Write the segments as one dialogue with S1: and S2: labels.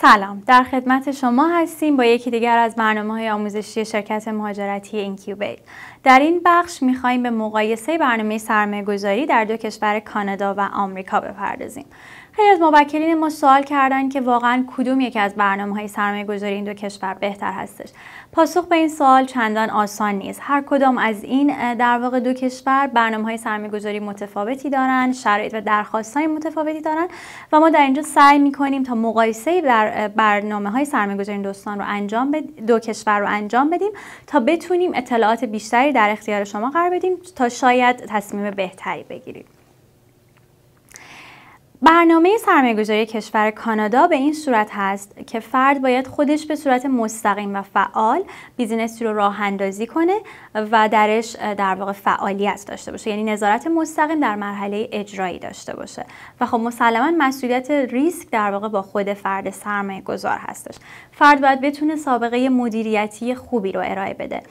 S1: سلام در خدمت شما هستیم با یکی دیگر از برنامه های آموزشی شرکت مهاجرتی اینکیوبیت در این بخش میخواییم به مقایسه برنامه سرمایه گذاری در دو کشور کانادا و آمریکا بپردازیم. خیلی از مبکرین ما سوال کردن که واقعا کدوم یکی از برنامه های سرمایه گذاری این دو کشور بهتر هستش پاسخ به این سوال چندان آسان نیست هر کدام از این در واقع دو کشور برنامه های سرمایه گذاری متفاوتی دارن شرایط و درخواست های متفاوتی دارن و ما در اینجا سعی می کنیم تا مقایسه در برنامه های سرمایه گذاری دوستان رو انجام دو کشور رو انجام بدیم تا بتونیم اطلاعات بیشتری در اختیار شما قرار بدیم تا شاید تصمیم بهتری بگیرید برنامه سرمایه‌گذاری کشور کانادا به این صورت هست که فرد باید خودش به صورت مستقیم و فعال بیزینسی رو راه کنه و درش در واقع فعالیت داشته باشه یعنی نظارت مستقیم در مرحله اجرایی داشته باشه و خب مسلما مسئولیت ریسک در واقع با خود فرد سرمایه‌گذار هستش فرد باید بتونه سابقه مدیریتی خوبی رو ارائه بده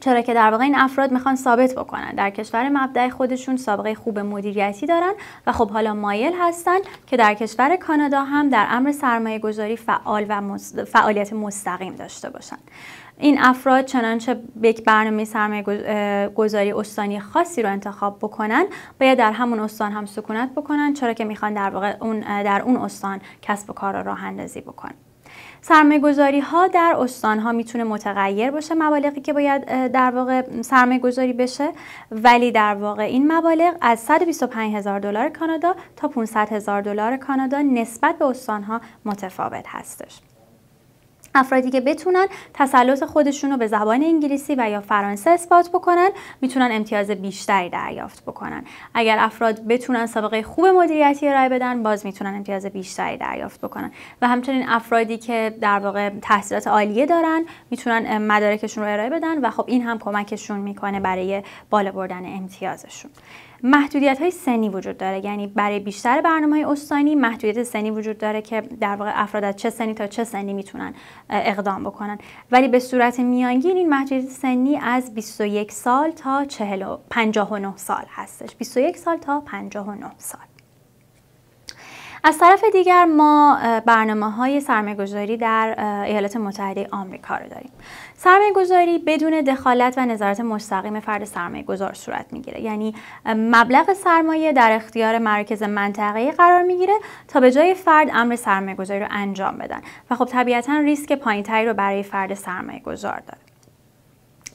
S1: چرا که در واقع این افراد میخوان ثابت بکنن در کشور مبدع خودشون سابقه خوب مدیریتی دارن و خب حالا مایل هستن که در کشور کانادا هم در امر سرمایه گذاری فعال و فعالیت مستقیم داشته باشن این افراد چنانچه یک برنامه سرمایه گذاری استانی خاصی رو انتخاب بکنن باید در همون استان هم سکونت بکنن چرا که میخوان در واقع اون در اون استان کسب و کار را راه اندازی بکنن سرمایه ها در استان ها میتونه متغیر باشه مبالغی که باید در واقع سرمایه بشه ولی در واقع این مبالغ از 125 هزار دلار کانادا تا 500 هزار دلار کانادا نسبت به استان ها متفاوت هستش افرادی که بتونن تسلط خودشون رو به زبان انگلیسی و یا فرانسه اثبات بکنن میتونن امتیاز بیشتری دریافت بکنن اگر افراد بتونن سابقه خوب مدیریتی ارائه بدن باز میتونن امتیاز بیشتری دریافت بکنن و همچنین افرادی که در واقع تحصیلات عالیه دارن میتونن مدارکشون رو ارائه بدن و خب این هم کمکشون میکنه برای بالا بردن امتیازشون محدودیت های سنی وجود داره یعنی برای بیشتر برنامه های استانی محدودیت سنی وجود داره که در واقع افراد از چه سنی تا چه سنی میتونن اقدام بکنن ولی به صورت میانگین این محدودیت سنی از 21 سال تا 59 سال هستش 21 سال تا 59 سال از طرف دیگر ما برنامه های سرمایه‌گذاری در ایالات متحده آمریکا رو داریم. سرمایه‌گذاری بدون دخالت و نظارت مستقیم فرد سرمایه‌گذار صورت میگیره. یعنی مبلغ سرمایه در اختیار مرکز منطقه قرار میگیره تا به جای فرد امر سرمایه‌گذاری رو انجام بدن و خب طبیعتا ریسک پایینتری رو برای فرد گذار داره.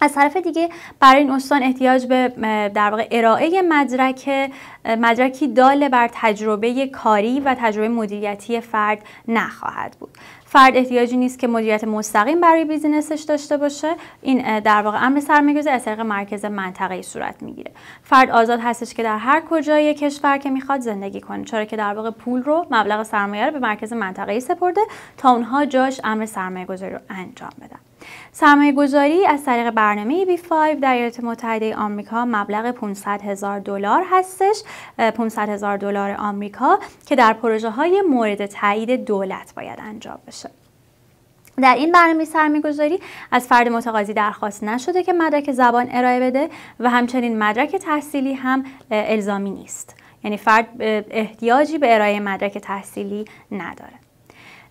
S1: از طرف دیگه برای این استان احتیاج به در واقع ارائه مدرک مدرکی دال بر تجربه کاری و تجربه مدیریتی فرد نخواهد بود فرد احتیاجی نیست که مدیریت مستقیم برای بیزینسش داشته باشه این در واقع امر سرمایه‌گذاری از طریق مرکز ای صورت میگیره فرد آزاد هستش که در هر کجای کشور که میخواد زندگی کنه چرا که در واقع پول رو مبلغ سرمایه رو به مرکز ای سپرده تا اونها جاش امر سرمایه‌گذاری رو انجام بدن سرمایه گذاری از طریق برنامه b 5 در ایالات متحده آمریکا مبلغ 500 هزار دلار هستش 500 هزار دلار آمریکا که در پروژه های مورد تایید دولت باید انجام بشه در این برنامه گذاری از فرد متقاضی درخواست نشده که مدرک زبان ارائه بده و همچنین مدرک تحصیلی هم الزامی نیست یعنی فرد احتیاجی به ارائه مدرک تحصیلی نداره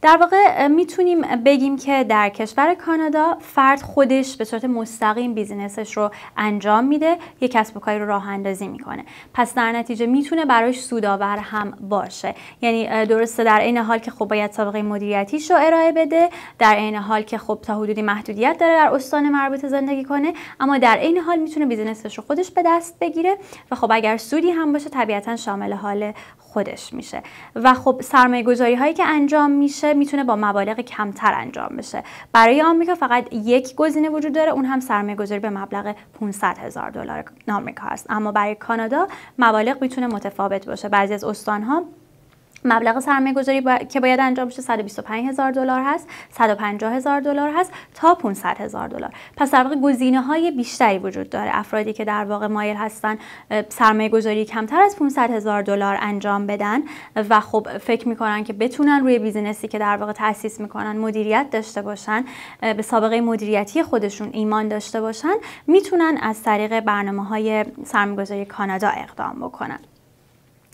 S1: در واقع میتونیم بگیم که در کشور کانادا فرد خودش به صورت مستقیم بیزینسش رو انجام میده یک کسب و کاری رو راه اندازی میکنه پس در نتیجه میتونه براش سودآور هم باشه یعنی درسته در عین حال که خب باید سابقه مدیریتیش رو ارائه بده در عین حال که خب تا حدودی محدودیت داره در استان مربوطه زندگی کنه اما در عین حال میتونه بیزینسش رو خودش به دست بگیره و خب اگر سودی هم باشه طبیعتا شامل حال خودش میشه و خب سرمایه گذاری هایی که انجام میشه میتونه با مبالغ کمتر انجام بشه برای آمریکا فقط یک گزینه وجود داره اون هم سرمایه گذاری به مبلغ 500 هزار دلار آمریکا هست اما برای کانادا مبالغ میتونه متفاوت باشه بعضی از استان ها مبلغ سرمایه گذاری که باید انجام بشه 125 هزار دلار هست 150 هزار دلار هست تا 500 هزار دلار پس در واقع گزینه های بیشتری وجود داره افرادی که در واقع مایل هستن سرمایه گذاری کمتر از 500 هزار دلار انجام بدن و خب فکر میکنن که بتونن روی بیزینسی که در واقع تاسیس میکنن مدیریت داشته باشن به سابقه مدیریتی خودشون ایمان داشته باشن میتونن از طریق برنامه های گذاری کانادا اقدام بکنن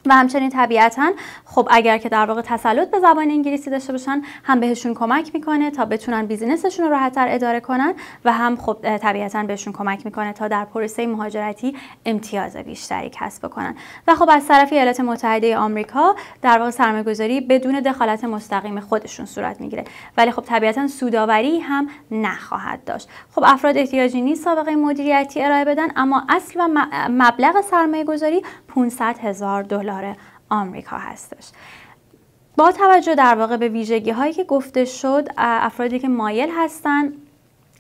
S1: و همچنین طبیعتا خب اگر که در واقع تسلط به زبان انگلیسی داشته باشن هم بهشون کمک میکنه تا بتونن بیزینسشون رو راحتتر اداره کنن و هم خب طبیعتا بهشون کمک میکنه تا در پروسه مهاجرتی امتیاز بیشتری کسب کنن و خب از طرف ایالات متحده آمریکا در واقع سرمایه‌گذاری بدون دخالت مستقیم خودشون صورت میگیره ولی خب طبیعتا سوداوری هم نخواهد داشت خب افراد احتیاجی نیست سابقه مدیریتی ارائه بدن اما اصل و مبلغ سرمایه‌گذاری 500 هزار دلار آمریکا هستش با توجه در واقع به ویژگی هایی که گفته شد افرادی که مایل هستند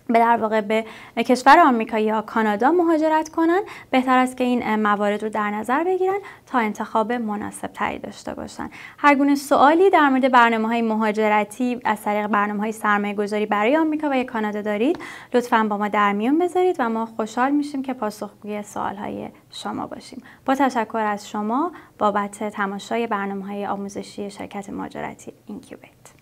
S1: به در واقع به کشور آمریکا یا کانادا مهاجرت کنن بهتر است که این موارد رو در نظر بگیرن تا انتخاب مناسب تری داشته باشن هر گونه سوالی در مورد برنامه های مهاجرتی از طریق برنامه های سرمایه گذاری برای آمریکا و یا کانادا دارید لطفا با ما در میون بذارید و ما خوشحال میشیم که پاسخگوی سوال های شما باشیم با تشکر از شما بابت تماشای برنامه های آموزشی شرکت مهاجرتی اینکیوبیت